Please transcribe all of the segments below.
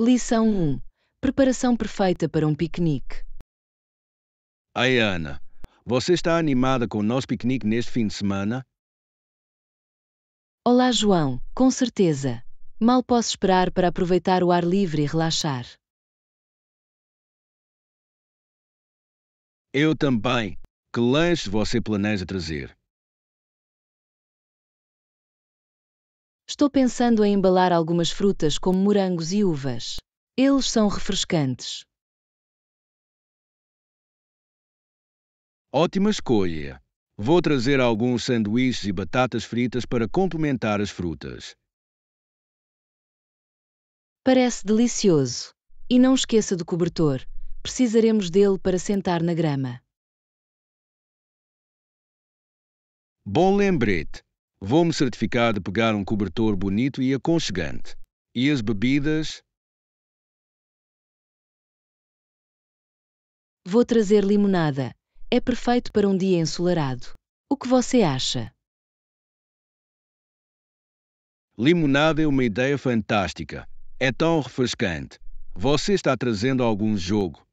Lição 1. Preparação perfeita para um piquenique. Ai, Ana, você está animada com o nosso piquenique neste fim de semana? Olá, João, com certeza. Mal posso esperar para aproveitar o ar livre e relaxar. Eu também. Que lanche você planeja trazer? Estou pensando em embalar algumas frutas como morangos e uvas. Eles são refrescantes. Ótima escolha! Vou trazer alguns sanduíches e batatas fritas para complementar as frutas. Parece delicioso. E não esqueça do cobertor. Precisaremos dele para sentar na grama. Bom lembrete! Vou me certificar de pegar um cobertor bonito e aconchegante. E as bebidas? Vou trazer limonada. É perfeito para um dia ensolarado. O que você acha? Limonada é uma ideia fantástica. É tão refrescante. Você está trazendo algum jogo?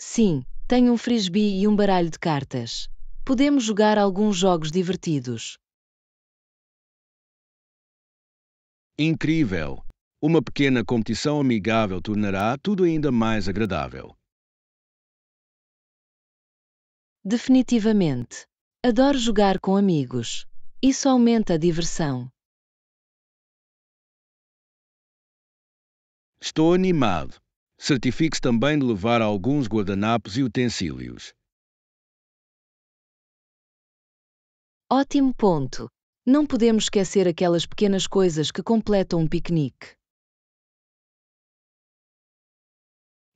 Sim, tenho um frisbee e um baralho de cartas. Podemos jogar alguns jogos divertidos. Incrível! Uma pequena competição amigável tornará tudo ainda mais agradável. Definitivamente. Adoro jogar com amigos. Isso aumenta a diversão. Estou animado. Certifique-se também de levar alguns guardanapos e utensílios. Ótimo ponto! Não podemos esquecer aquelas pequenas coisas que completam um piquenique.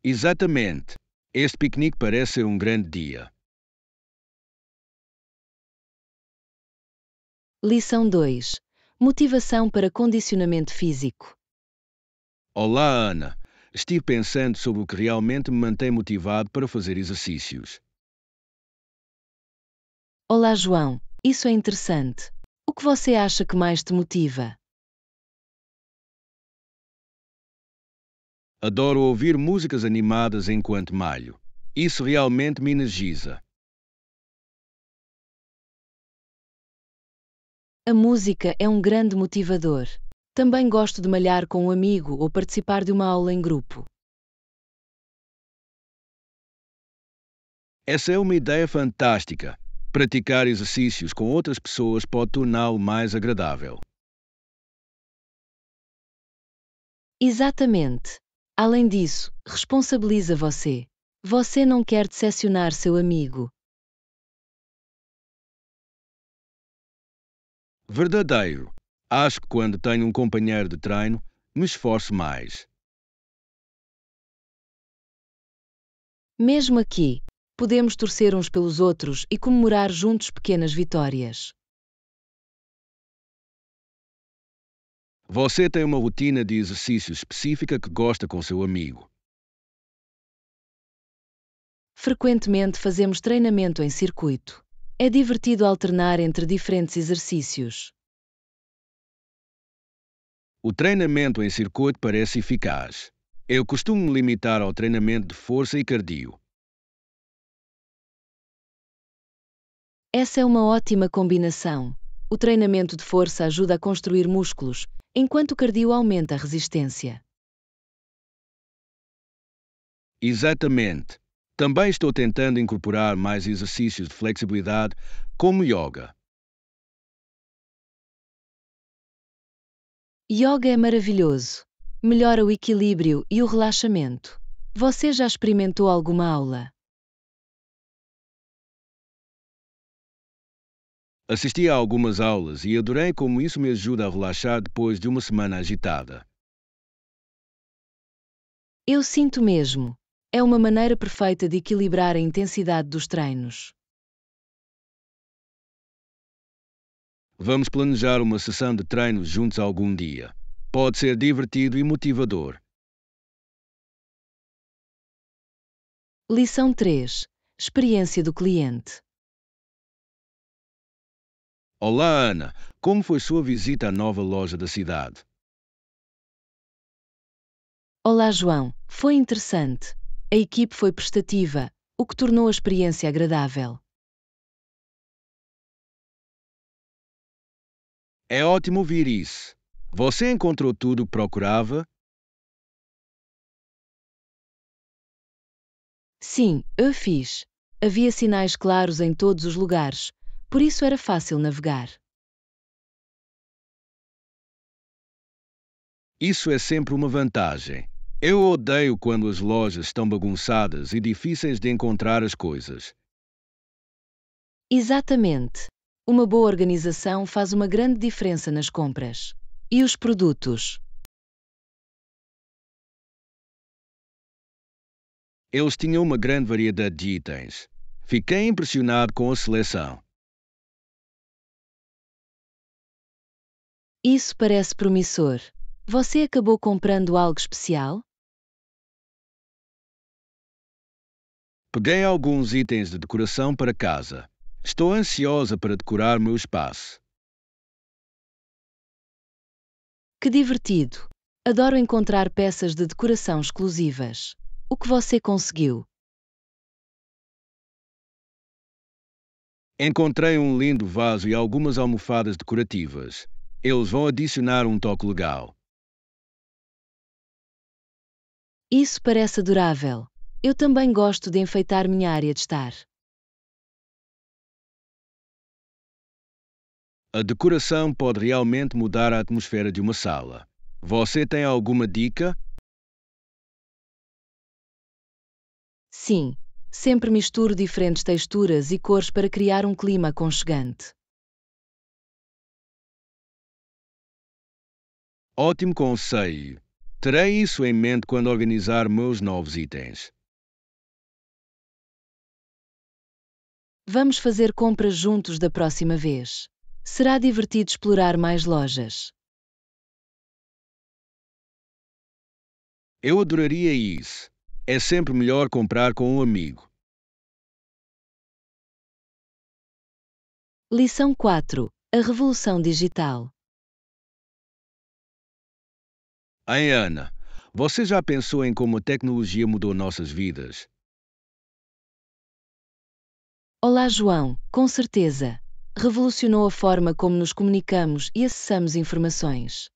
Exatamente. Este piquenique parece ser um grande dia. Lição 2. Motivação para condicionamento físico. Olá, Ana estive pensando sobre o que realmente me mantém motivado para fazer exercícios. Olá, João. Isso é interessante. O que você acha que mais te motiva? Adoro ouvir músicas animadas enquanto malho. Isso realmente me energiza. A música é um grande motivador. Também gosto de malhar com um amigo ou participar de uma aula em grupo. Essa é uma ideia fantástica. Praticar exercícios com outras pessoas pode torná-lo mais agradável. Exatamente. Além disso, responsabiliza você. Você não quer decepcionar seu amigo. Verdadeiro. Acho que quando tenho um companheiro de treino, me esforço mais. Mesmo aqui, podemos torcer uns pelos outros e comemorar juntos pequenas vitórias. Você tem uma rotina de exercício específica que gosta com seu amigo. Frequentemente fazemos treinamento em circuito. É divertido alternar entre diferentes exercícios. O treinamento em circuito parece eficaz. Eu costumo limitar ao treinamento de força e cardio. Essa é uma ótima combinação. O treinamento de força ajuda a construir músculos, enquanto o cardio aumenta a resistência. Exatamente. Também estou tentando incorporar mais exercícios de flexibilidade, como yoga. Yoga é maravilhoso. Melhora o equilíbrio e o relaxamento. Você já experimentou alguma aula? Assisti a algumas aulas e adorei como isso me ajuda a relaxar depois de uma semana agitada. Eu sinto mesmo. É uma maneira perfeita de equilibrar a intensidade dos treinos. Vamos planejar uma sessão de treinos juntos algum dia. Pode ser divertido e motivador. Lição 3 Experiência do cliente. Olá, Ana. Como foi sua visita à nova loja da cidade? Olá, João. Foi interessante. A equipe foi prestativa, o que tornou a experiência agradável. É ótimo ouvir isso. Você encontrou tudo procurava? Sim, eu fiz. Havia sinais claros em todos os lugares, por isso era fácil navegar. Isso é sempre uma vantagem. Eu odeio quando as lojas estão bagunçadas e difíceis de encontrar as coisas. Exatamente. Uma boa organização faz uma grande diferença nas compras. E os produtos? Eles tinham uma grande variedade de itens. Fiquei impressionado com a seleção. Isso parece promissor. Você acabou comprando algo especial? Peguei alguns itens de decoração para casa. Estou ansiosa para decorar meu espaço. Que divertido! Adoro encontrar peças de decoração exclusivas. O que você conseguiu? Encontrei um lindo vaso e algumas almofadas decorativas. Eles vão adicionar um toque legal. Isso parece adorável. Eu também gosto de enfeitar minha área de estar. A decoração pode realmente mudar a atmosfera de uma sala. Você tem alguma dica? Sim, sempre misturo diferentes texturas e cores para criar um clima aconchegante. Ótimo conselho! Terei isso em mente quando organizar meus novos itens. Vamos fazer compras juntos da próxima vez. Será divertido explorar mais lojas. Eu adoraria isso. É sempre melhor comprar com um amigo. Lição 4 A Revolução Digital Ana, você já pensou em como a tecnologia mudou nossas vidas? Olá, João, com certeza revolucionou a forma como nos comunicamos e acessamos informações.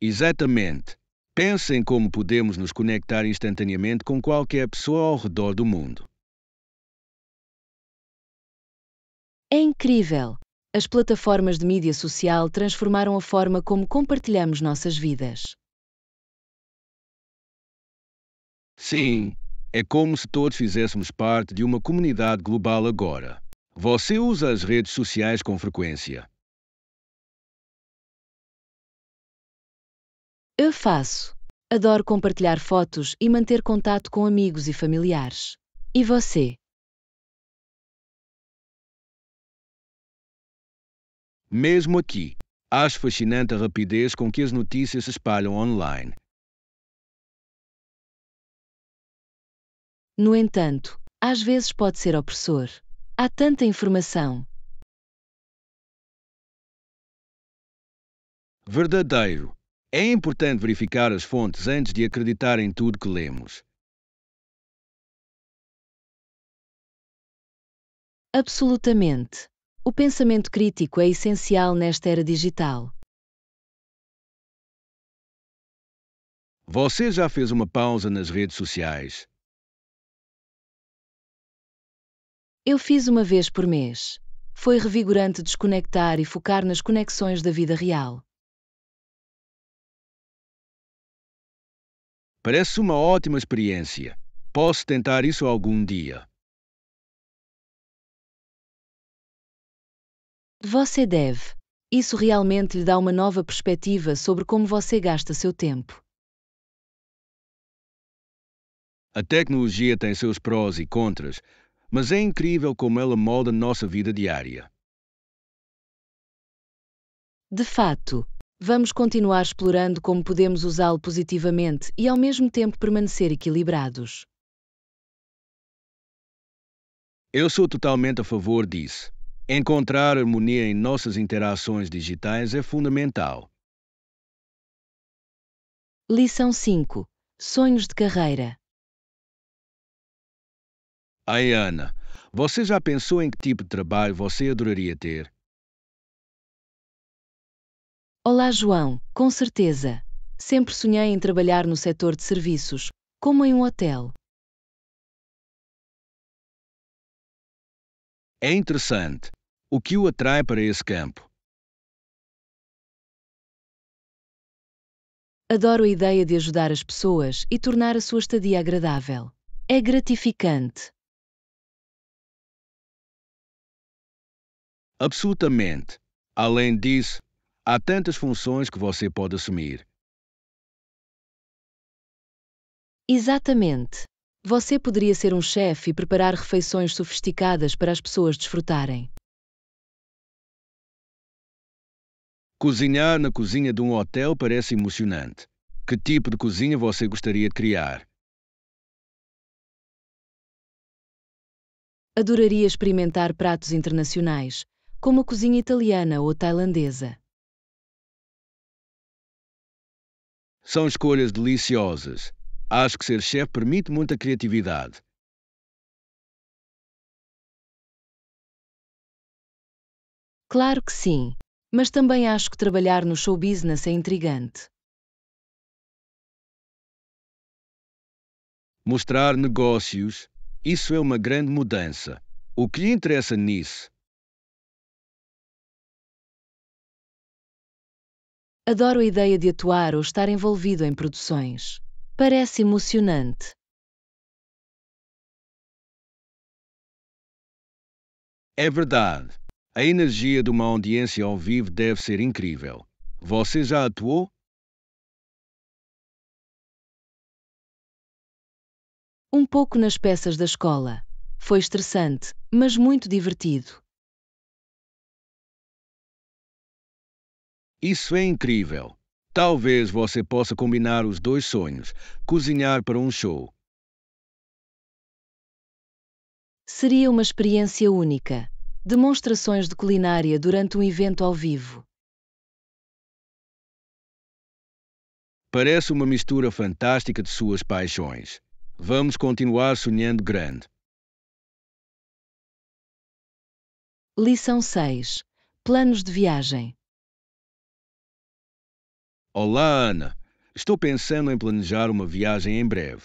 Exatamente. Pensem como podemos nos conectar instantaneamente com qualquer pessoa ao redor do mundo. É incrível! As plataformas de mídia social transformaram a forma como compartilhamos nossas vidas. Sim, é como se todos fizéssemos parte de uma comunidade global agora. Você usa as redes sociais com frequência? Eu faço. Adoro compartilhar fotos e manter contato com amigos e familiares. E você? Mesmo aqui, acho fascinante a rapidez com que as notícias se espalham online No entanto, às vezes pode ser opressor. Há tanta informação. Verdadeiro. É importante verificar as fontes antes de acreditar em tudo que lemos. Absolutamente. O pensamento crítico é essencial nesta era digital. Você já fez uma pausa nas redes sociais? Eu fiz uma vez por mês. Foi revigorante desconectar e focar nas conexões da vida real. Parece uma ótima experiência. Posso tentar isso algum dia. Você deve. Isso realmente lhe dá uma nova perspectiva sobre como você gasta seu tempo. A tecnologia tem seus prós e contras, mas é incrível como ela molda nossa vida diária. De fato, vamos continuar explorando como podemos usá-lo positivamente e ao mesmo tempo permanecer equilibrados. Eu sou totalmente a favor disso. Encontrar harmonia em nossas interações digitais é fundamental. Lição 5 Sonhos de carreira Ai, Ana, você já pensou em que tipo de trabalho você adoraria ter? Olá, João, com certeza. Sempre sonhei em trabalhar no setor de serviços, como em um hotel. É interessante. O que o atrai para esse campo? Adoro a ideia de ajudar as pessoas e tornar a sua estadia agradável. É gratificante. Absolutamente. Além disso, há tantas funções que você pode assumir. Exatamente. Você poderia ser um chefe e preparar refeições sofisticadas para as pessoas desfrutarem. Cozinhar na cozinha de um hotel parece emocionante. Que tipo de cozinha você gostaria de criar? Adoraria experimentar pratos internacionais, como a cozinha italiana ou tailandesa. São escolhas deliciosas. Acho que ser chefe permite muita criatividade. Claro que sim, mas também acho que trabalhar no show business é intrigante. Mostrar negócios, isso é uma grande mudança. O que lhe interessa nisso? Adoro a ideia de atuar ou estar envolvido em produções. Parece emocionante. É verdade. A energia de uma audiência ao vivo deve ser incrível. Você já atuou? Um pouco nas peças da escola. Foi estressante, mas muito divertido. Isso é incrível. Talvez você possa combinar os dois sonhos, cozinhar para um show. Seria uma experiência única. Demonstrações de culinária durante um evento ao vivo. Parece uma mistura fantástica de suas paixões. Vamos continuar sonhando grande. Lição 6 Planos de viagem Olá, Ana. Estou pensando em planejar uma viagem em breve.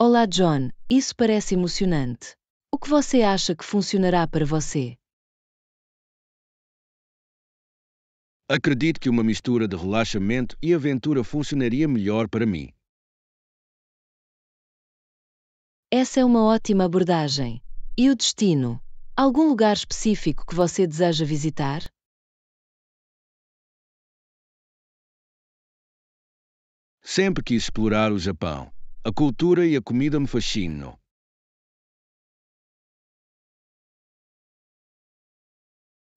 Olá, John. Isso parece emocionante. O que você acha que funcionará para você? Acredito que uma mistura de relaxamento e aventura funcionaria melhor para mim. Essa é uma ótima abordagem. E o destino? Algum lugar específico que você deseja visitar? Sempre quis explorar o Japão. A cultura e a comida me fascinam.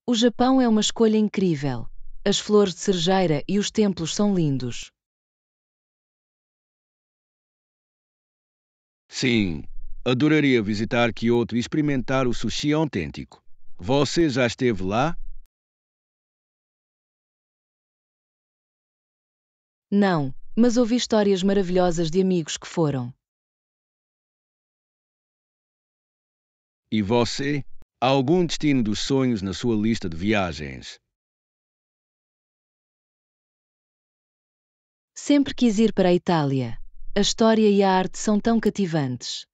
O Japão é uma escolha incrível. As flores de cerejeira e os templos são lindos. Sim, adoraria visitar Kyoto e experimentar o sushi autêntico. Você já esteve lá? Não, mas ouvi histórias maravilhosas de amigos que foram. E você? Há algum destino dos sonhos na sua lista de viagens? Sempre quis ir para a Itália. A história e a arte são tão cativantes.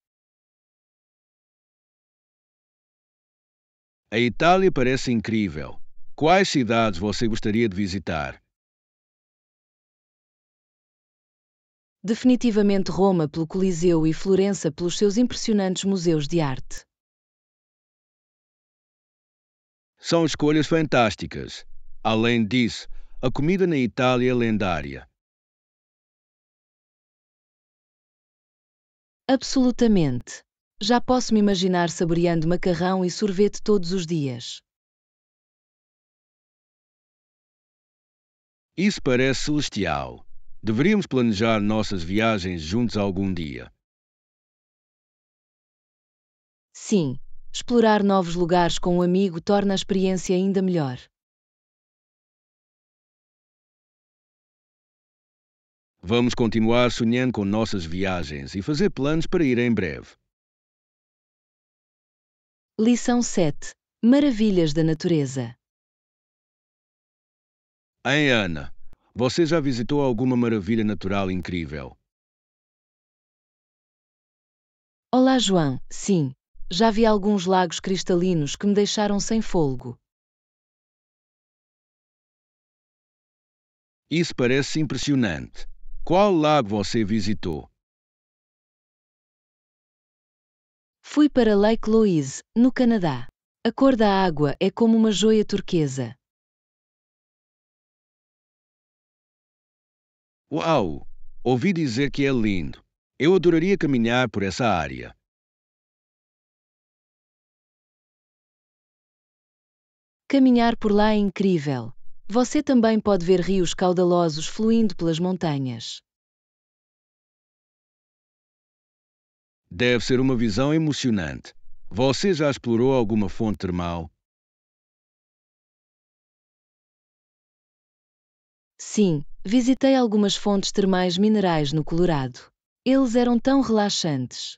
A Itália parece incrível. Quais cidades você gostaria de visitar? definitivamente Roma pelo Coliseu e Florença pelos seus impressionantes museus de arte. São escolhas fantásticas. Além disso, a comida na Itália é lendária. Absolutamente. Já posso me imaginar saboreando macarrão e sorvete todos os dias. Isso parece celestial. Deveríamos planejar nossas viagens juntos algum dia. Sim, explorar novos lugares com um amigo torna a experiência ainda melhor. Vamos continuar sonhando com nossas viagens e fazer planos para ir em breve. Lição 7 Maravilhas da Natureza Em Ana você já visitou alguma maravilha natural incrível? Olá, João. Sim, já vi alguns lagos cristalinos que me deixaram sem fôlego. Isso parece impressionante. Qual lago você visitou? Fui para Lake Louise, no Canadá. A cor da água é como uma joia turquesa. Uau! Ouvi dizer que é lindo. Eu adoraria caminhar por essa área. Caminhar por lá é incrível. Você também pode ver rios caudalosos fluindo pelas montanhas. Deve ser uma visão emocionante. Você já explorou alguma fonte termal? Sim, Visitei algumas fontes termais minerais no Colorado. Eles eram tão relaxantes.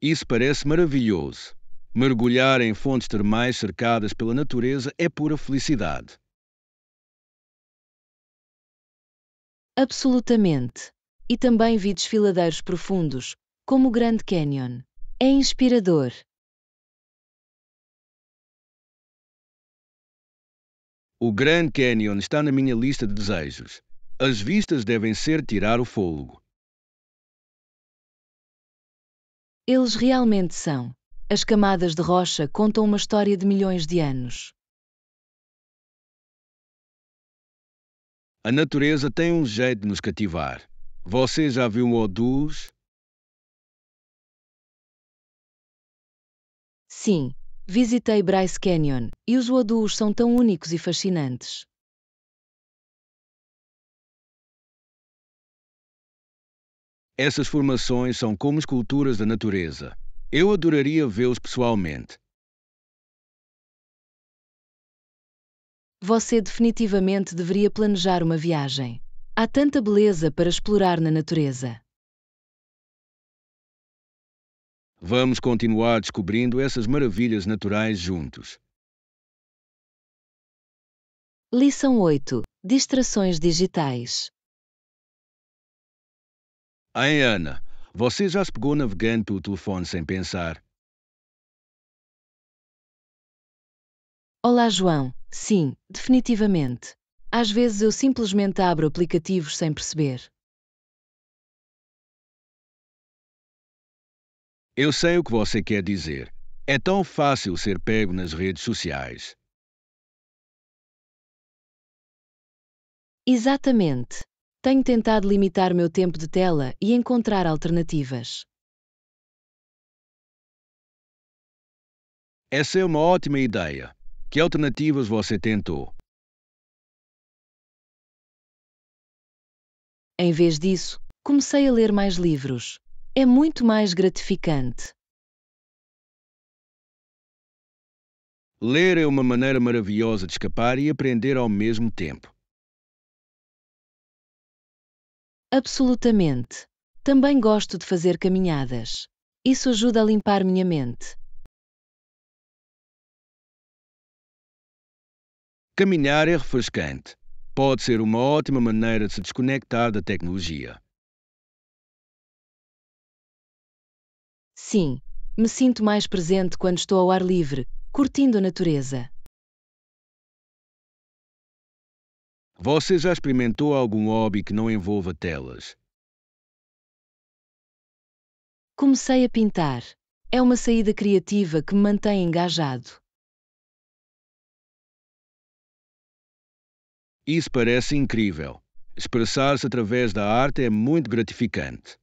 Isso parece maravilhoso. Mergulhar em fontes termais cercadas pela natureza é pura felicidade. Absolutamente. E também vi desfiladeiros profundos, como o Grand Canyon. É inspirador. O Grand Canyon está na minha lista de desejos. As vistas devem ser tirar o fôlego. Eles realmente são. As camadas de rocha contam uma história de milhões de anos. A natureza tem um jeito de nos cativar. Você já viu um odus? Sim, Visitei Bryce Canyon e os Wadoos são tão únicos e fascinantes. Essas formações são como esculturas da natureza. Eu adoraria vê-los pessoalmente. Você definitivamente deveria planejar uma viagem. Há tanta beleza para explorar na natureza. Vamos continuar descobrindo essas maravilhas naturais juntos. Lição 8 Distrações digitais. Ei, Ana, você já se pegou navegando pelo telefone sem pensar? Olá, João. Sim, definitivamente. Às vezes eu simplesmente abro aplicativos sem perceber. Eu sei o que você quer dizer. É tão fácil ser pego nas redes sociais. Exatamente. Tenho tentado limitar meu tempo de tela e encontrar alternativas. Essa é uma ótima ideia. Que alternativas você tentou? Em vez disso, comecei a ler mais livros é muito mais gratificante. Ler é uma maneira maravilhosa de escapar e aprender ao mesmo tempo. Absolutamente. Também gosto de fazer caminhadas. Isso ajuda a limpar minha mente. Caminhar é refrescante. Pode ser uma ótima maneira de se desconectar da tecnologia. Sim, me sinto mais presente quando estou ao ar livre, curtindo a natureza. Você já experimentou algum hobby que não envolva telas? Comecei a pintar. É uma saída criativa que me mantém engajado. Isso parece incrível. Expressar-se através da arte é muito gratificante.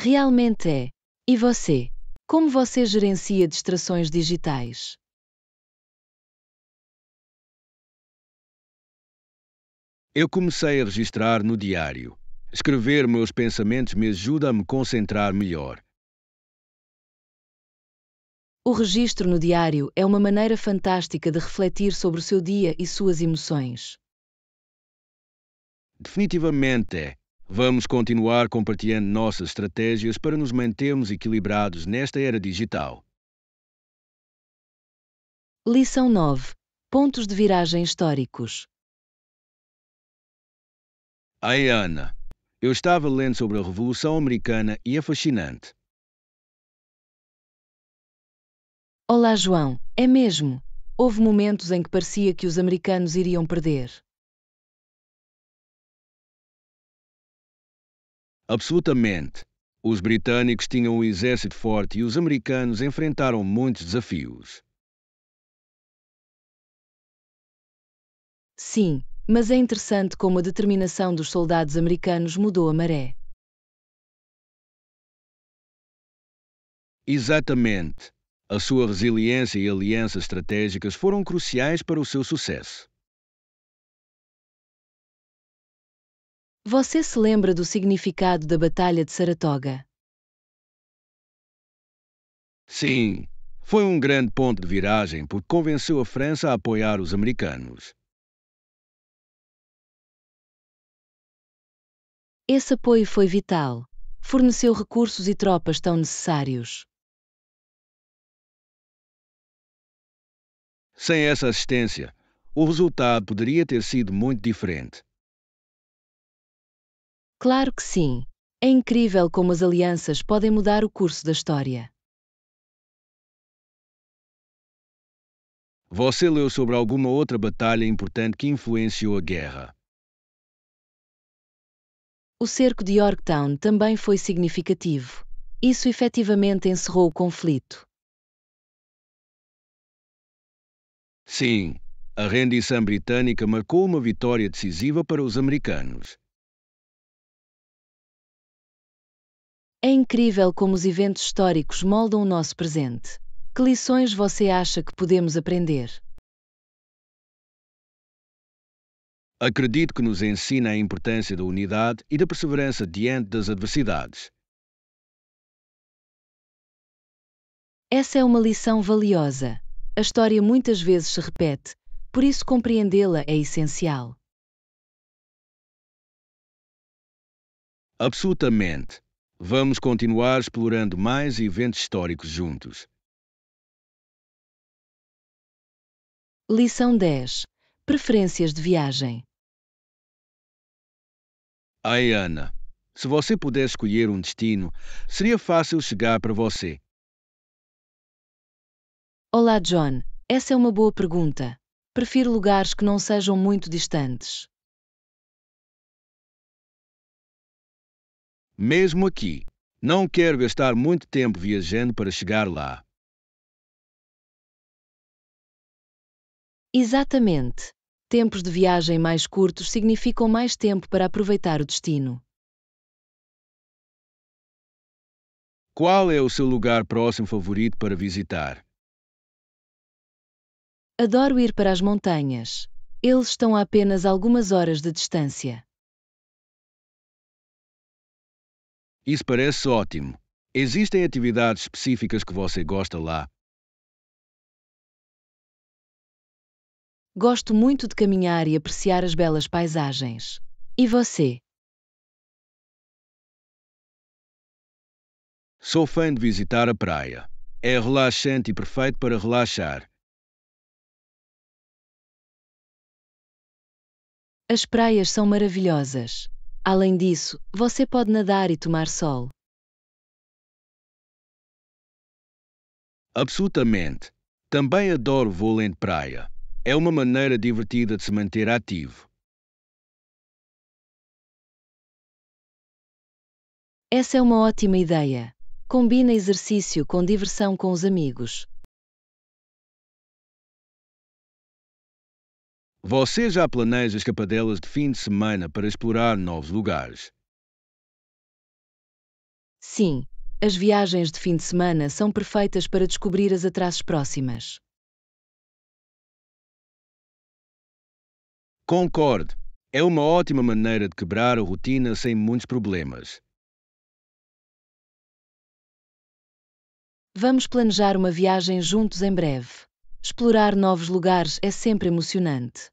Realmente é. E você? Como você gerencia distrações digitais? Eu comecei a registrar no diário. Escrever meus pensamentos me ajuda a me concentrar melhor. O registro no diário é uma maneira fantástica de refletir sobre o seu dia e suas emoções. Definitivamente é. Vamos continuar compartilhando nossas estratégias para nos mantermos equilibrados nesta era digital. Lição 9 Pontos de viragem históricos. Ai, Ana, eu estava lendo sobre a Revolução Americana e é fascinante. Olá, João, é mesmo? Houve momentos em que parecia que os americanos iriam perder. absolutamente. Os britânicos tinham um exército forte e os americanos enfrentaram muitos desafios. Sim, mas é interessante como a determinação dos soldados americanos mudou a maré. Exatamente. A sua resiliência e alianças estratégicas foram cruciais para o seu sucesso. Você se lembra do significado da Batalha de Saratoga? Sim, foi um grande ponto de viragem porque convenceu a França a apoiar os americanos. Esse apoio foi vital. Forneceu recursos e tropas tão necessários. Sem essa assistência, o resultado poderia ter sido muito diferente. Claro que sim! É incrível como as alianças podem mudar o curso da história. Você leu sobre alguma outra batalha importante que influenciou a guerra? O cerco de Yorktown também foi significativo. Isso efetivamente encerrou o conflito. Sim, a rendição britânica marcou uma vitória decisiva para os americanos. É incrível como os eventos históricos moldam o nosso presente. Que lições você acha que podemos aprender? Acredito que nos ensina a importância da unidade e da perseverança diante das adversidades. Essa é uma lição valiosa. A história muitas vezes se repete, por isso compreendê-la é essencial. Absolutamente. Vamos continuar explorando mais eventos históricos juntos. Lição 10 Preferências de viagem. Ai, Ana, se você pudesse escolher um destino, seria fácil chegar para você. Olá, John. Essa é uma boa pergunta. Prefiro lugares que não sejam muito distantes. mesmo aqui. Não quero gastar muito tempo viajando para chegar lá. Exatamente. Tempos de viagem mais curtos significam mais tempo para aproveitar o destino. Qual é o seu lugar próximo favorito para visitar? Adoro ir para as montanhas. Eles estão a apenas algumas horas de distância. Isso parece ótimo. Existem atividades específicas que você gosta lá? Gosto muito de caminhar e apreciar as belas paisagens. E você? Sou fã de visitar a praia. É relaxante e perfeito para relaxar. As praias são maravilhosas. Além disso, você pode nadar e tomar sol. Absolutamente. Também adoro vôlei de praia. É uma maneira divertida de se manter ativo. Essa é uma ótima ideia. Combina exercício com diversão com os amigos. Você já planeja escapadelas de fim de semana para explorar novos lugares? Sim, as viagens de fim de semana são perfeitas para descobrir as atrases próximas. Concordo, É uma ótima maneira de quebrar a rotina sem muitos problemas. Vamos planejar uma viagem juntos em breve explorar novos lugares é sempre emocionante.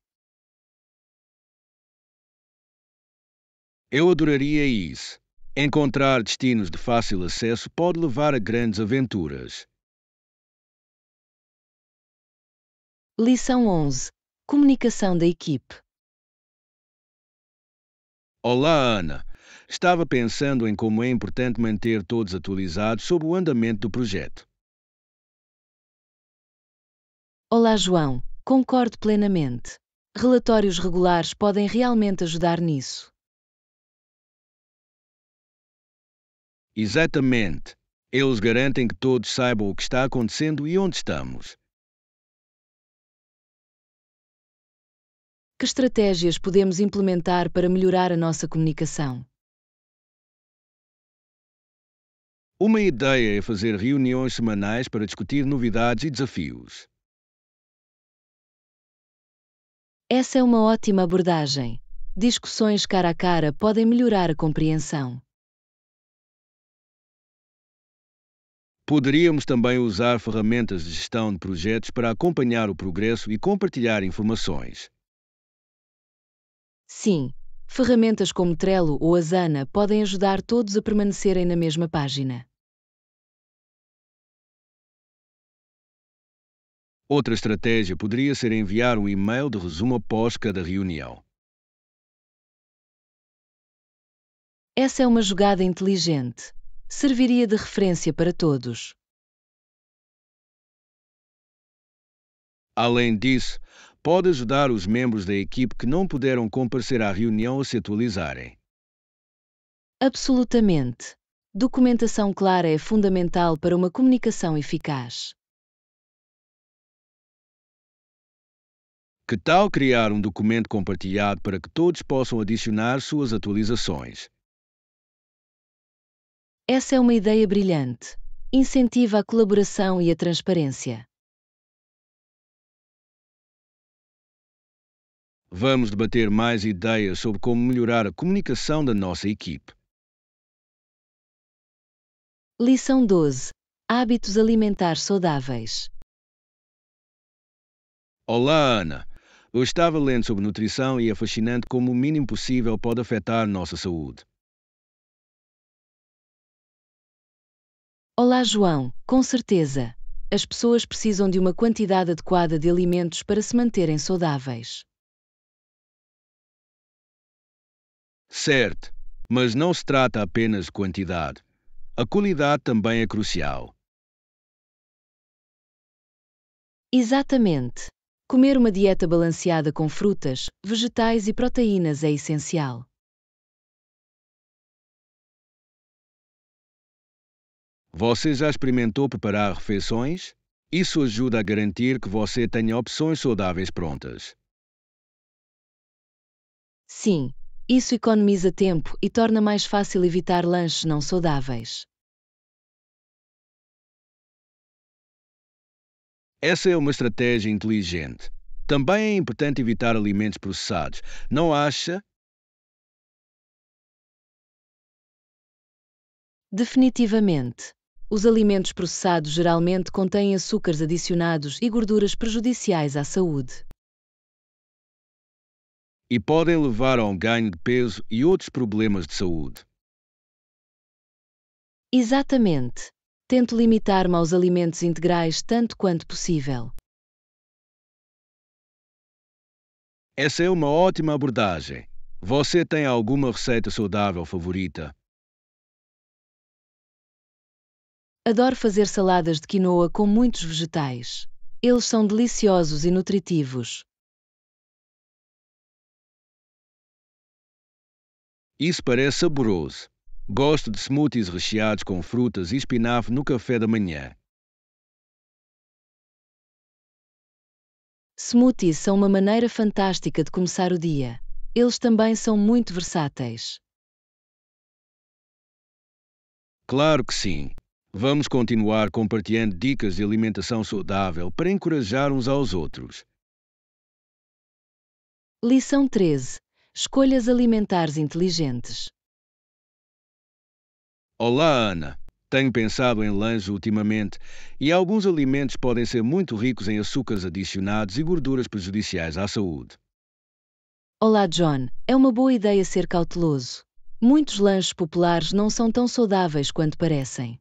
Eu adoraria isso. Encontrar destinos de fácil acesso pode levar a grandes aventuras. Lição 11 Comunicação da equipe. Olá, Ana. Estava pensando em como é importante manter todos atualizados sobre o andamento do projeto. Olá, João. Concordo plenamente. Relatórios regulares podem realmente ajudar nisso. Exatamente. Eles garantem que todos saibam o que está acontecendo e onde estamos. Que estratégias podemos implementar para melhorar a nossa comunicação? Uma ideia é fazer reuniões semanais para discutir novidades e desafios. Essa é uma ótima abordagem. Discussões cara a cara podem melhorar a compreensão. Poderíamos também usar ferramentas de gestão de projetos para acompanhar o progresso e compartilhar informações. Sim, ferramentas como Trello ou Asana podem ajudar todos a permanecerem na mesma página. Outra estratégia poderia ser enviar um e-mail de resumo após cada reunião. Essa é uma jogada inteligente. Serviria de referência para todos. Além disso, pode ajudar os membros da equipe que não puderam comparecer à reunião a se atualizarem. Absolutamente. Documentação clara é fundamental para uma comunicação eficaz. Que tal criar um documento compartilhado para que todos possam adicionar suas atualizações? Essa é uma ideia brilhante. Incentiva a colaboração e a transparência. Vamos debater mais ideias sobre como melhorar a comunicação da nossa equipe. Lição 12: Hábitos alimentares saudáveis. Olá, Ana. Hoje estava lendo sobre nutrição e é fascinante como o mínimo possível pode afetar nossa saúde. Olá, João. Com certeza. As pessoas precisam de uma quantidade adequada de alimentos para se manterem saudáveis. Certo, mas não se trata apenas de quantidade. A qualidade também é crucial. Exatamente. Comer uma dieta balanceada com frutas, vegetais e proteínas é essencial. Você já experimentou preparar refeições? Isso ajuda a garantir que você tenha opções saudáveis prontas. Sim, isso economiza tempo e torna mais fácil evitar lanches não saudáveis. Essa é uma estratégia inteligente. Também é importante evitar alimentos processados. Não acha? Definitivamente. Os alimentos processados geralmente contêm açúcares adicionados e gorduras prejudiciais à saúde. E podem levar a um ganho de peso e outros problemas de saúde. Exatamente tento limitar-me aos alimentos integrais tanto quanto possível. Essa é uma ótima abordagem. Você tem alguma receita saudável favorita? Adoro fazer saladas de quinoa com muitos vegetais. Eles são deliciosos e nutritivos. Isso parece saboroso. Gosto de smoothies recheados com frutas e espinafre no café da manhã. Smoothies são uma maneira fantástica de começar o dia. Eles também são muito versáteis. Claro que sim. Vamos continuar compartilhando dicas de alimentação saudável para encorajar uns aos outros. Lição 13: Escolhas alimentares inteligentes. Olá, Ana. Tenho pensado em lanche ultimamente e alguns alimentos podem ser muito ricos em açúcares adicionados e gorduras prejudiciais à saúde. Olá, John. É uma boa ideia ser cauteloso. Muitos lanches populares não são tão saudáveis quanto parecem.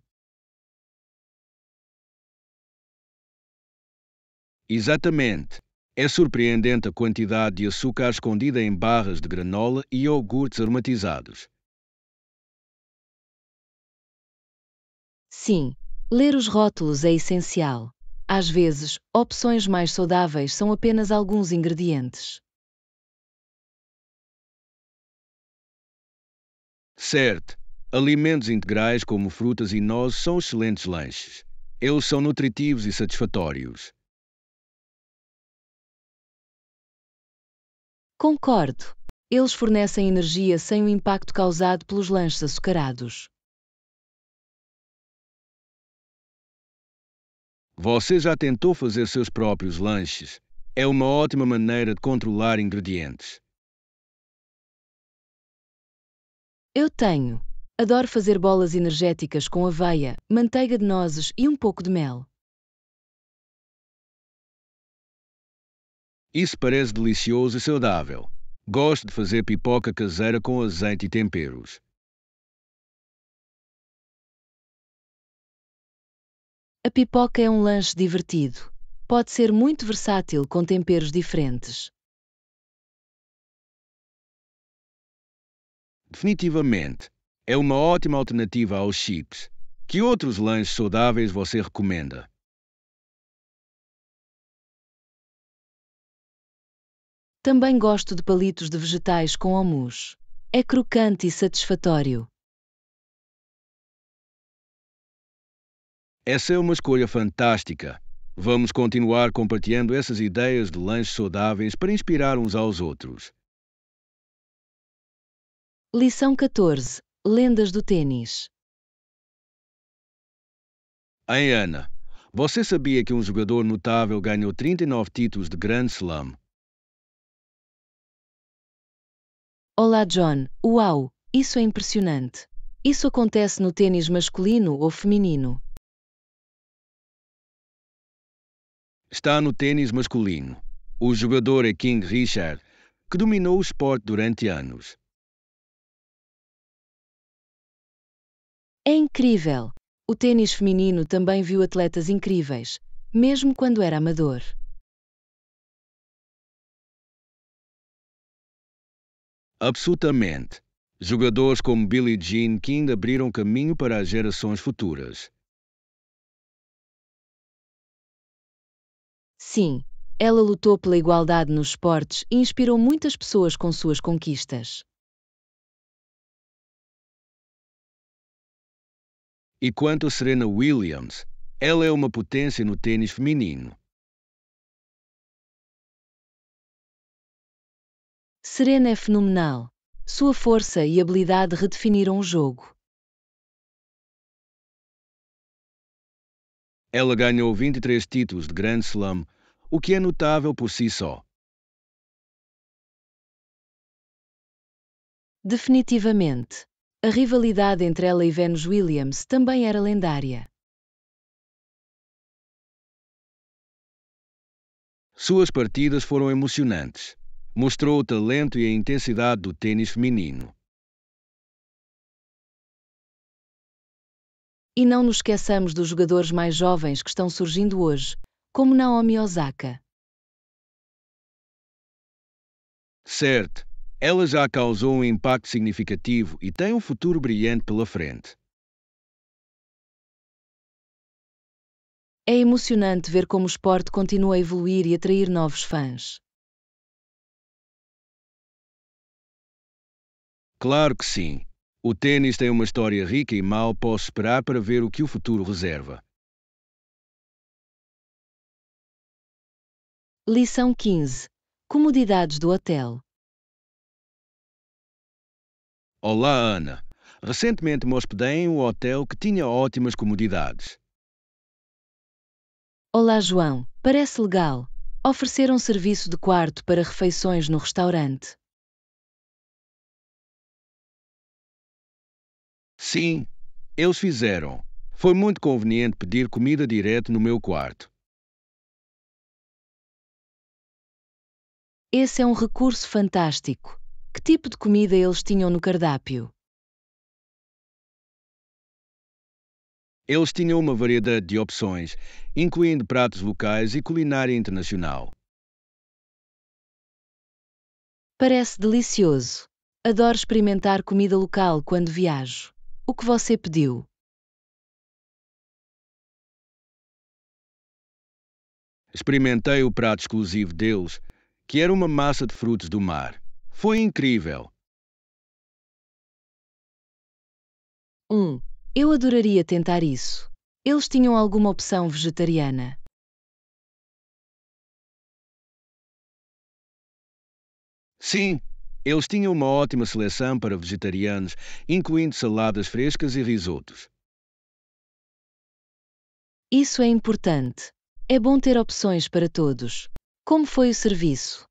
Exatamente. É surpreendente a quantidade de açúcar escondida em barras de granola e iogurtes aromatizados. Sim, ler os rótulos é essencial. Às vezes, opções mais saudáveis são apenas alguns ingredientes. Certo. Alimentos integrais como frutas e nozes são excelentes lanches. Eles são nutritivos e satisfatórios. Concordo. Eles fornecem energia sem o impacto causado pelos lanches açucarados. Você já tentou fazer seus próprios lanches? É uma ótima maneira de controlar ingredientes. Eu tenho. Adoro fazer bolas energéticas com aveia, manteiga de nozes e um pouco de mel. Isso parece delicioso e saudável. Gosto de fazer pipoca caseira com azeite e temperos. A pipoca é um lanche divertido. Pode ser muito versátil com temperos diferentes. Definitivamente, é uma ótima alternativa aos chips. Que outros lanches saudáveis você recomenda? Também gosto de palitos de vegetais com homus. É crocante e satisfatório. Essa é uma escolha fantástica. Vamos continuar compartilhando essas ideias de lanches saudáveis para inspirar uns aos outros. Lição 14 Lendas do Tênis Em Ana, você sabia que um jogador notável ganhou 39 títulos de Grand Slam? Olá, John. Uau! Isso é impressionante. Isso acontece no tênis masculino ou feminino? está no tênis masculino. O jogador é King Richard, que dominou o esporte durante anos. É incrível! O tênis feminino também viu atletas incríveis, mesmo quando era amador. Absolutamente. Jogadores como Billie Jean King abriram caminho para as gerações futuras. Sim, ela lutou pela igualdade nos esportes e inspirou muitas pessoas com suas conquistas. E quanto a Serena Williams, ela é uma potência no tênis feminino. Serena é fenomenal. Sua força e habilidade redefiniram o jogo. Ela ganhou 23 títulos de Grand Slam o que é notável por si só. Definitivamente. A rivalidade entre ela e Venus Williams também era lendária. Suas partidas foram emocionantes. Mostrou o talento e a intensidade do tênis feminino. E não nos esqueçamos dos jogadores mais jovens que estão surgindo hoje, como Naomi Osaka. Certo, ela já causou um impacto significativo e tem um futuro brilhante pela frente. É emocionante ver como o esporte continua a evoluir e atrair novos fãs. Claro que sim. O tênis tem uma história rica e mal posso esperar para ver o que o futuro reserva. Lição 15. Comodidades do hotel. Olá, Ana. Recentemente me hospedei em um hotel que tinha ótimas comodidades. Olá, João. Parece legal. Ofereceram um serviço de quarto para refeições no restaurante. Sim, eles fizeram. Foi muito conveniente pedir comida direto no meu quarto. Esse é um recurso fantástico. Que tipo de comida eles tinham no cardápio? Eles tinham uma variedade de opções, incluindo pratos locais e culinária internacional. Parece delicioso. Adoro experimentar comida local quando viajo. O que você pediu? Experimentei o prato exclusivo deles, que era uma massa de frutos do mar. Foi incrível. 1. Um, eu adoraria tentar isso. Eles tinham alguma opção vegetariana? Sim, eles tinham uma ótima seleção para vegetarianos, incluindo saladas frescas e risotos. Isso é importante. É bom ter opções para todos. Como foi o serviço?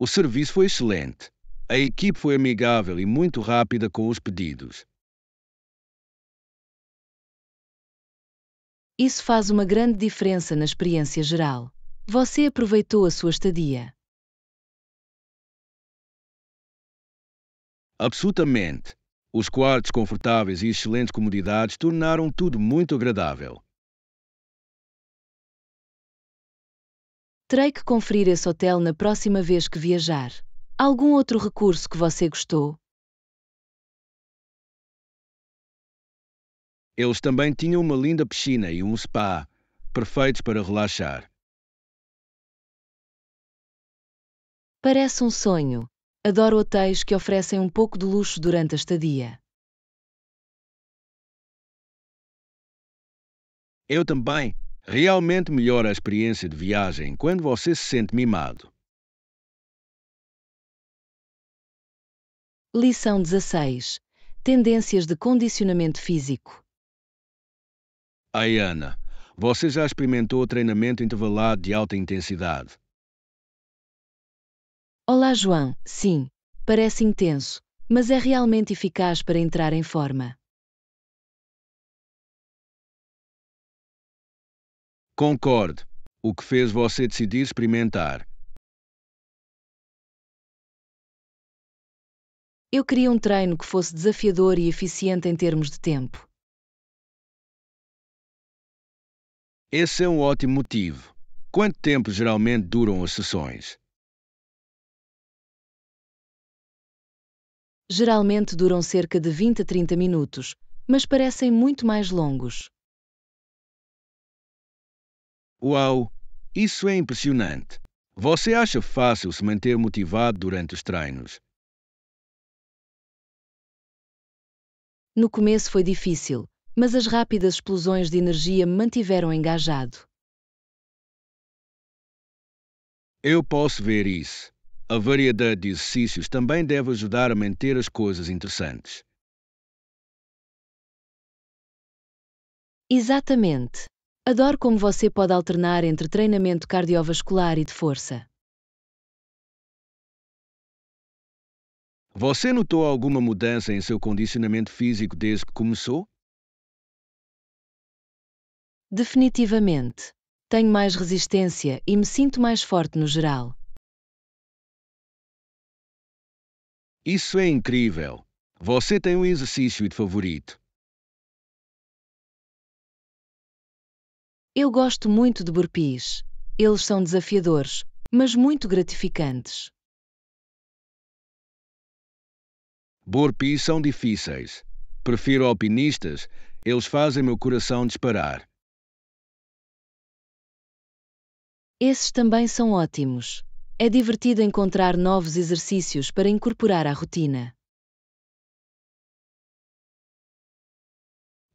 O serviço foi excelente. A equipe foi amigável e muito rápida com os pedidos. Isso faz uma grande diferença na experiência geral. Você aproveitou a sua estadia. Absolutamente. Os quartos confortáveis e excelentes comodidades tornaram tudo muito agradável. Terei que conferir esse hotel na próxima vez que viajar. Algum outro recurso que você gostou? Eles também tinham uma linda piscina e um spa, perfeitos para relaxar. Parece um sonho. Adoro hotéis que oferecem um pouco de luxo durante a estadia. Eu também. Realmente melhora a experiência de viagem quando você se sente mimado. Lição 16. Tendências de condicionamento físico. Aiana, você já experimentou treinamento intervalado de alta intensidade? Olá, João. Sim, parece intenso, mas é realmente eficaz para entrar em forma. Concordo. O que fez você decidir experimentar? Eu queria um treino que fosse desafiador e eficiente em termos de tempo. Esse é um ótimo motivo. Quanto tempo geralmente duram as sessões? geralmente duram cerca de 20 a 30 minutos, mas parecem muito mais longos. Uau! Isso é impressionante! Você acha fácil se manter motivado durante os treinos? No começo foi difícil, mas as rápidas explosões de energia me mantiveram engajado. Eu posso ver isso. A variedade de exercícios também deve ajudar a manter as coisas interessantes. Exatamente. Adoro como você pode alternar entre treinamento cardiovascular e de força. Você notou alguma mudança em seu condicionamento físico desde que começou? Definitivamente. Tenho mais resistência e me sinto mais forte no geral. Isso é incrível! Você tem um exercício de favorito? Eu gosto muito de burpees. Eles são desafiadores, mas muito gratificantes. Burpees são difíceis. Prefiro alpinistas, eles fazem meu coração disparar. Esses também são ótimos. É divertido encontrar novos exercícios para incorporar à rotina.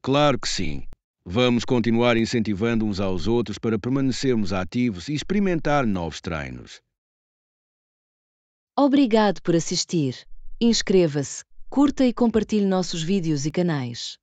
Claro que sim. Vamos continuar incentivando uns aos outros para permanecermos ativos e experimentar novos treinos. Obrigado por assistir. Inscreva-se, curta e compartilhe nossos vídeos e canais.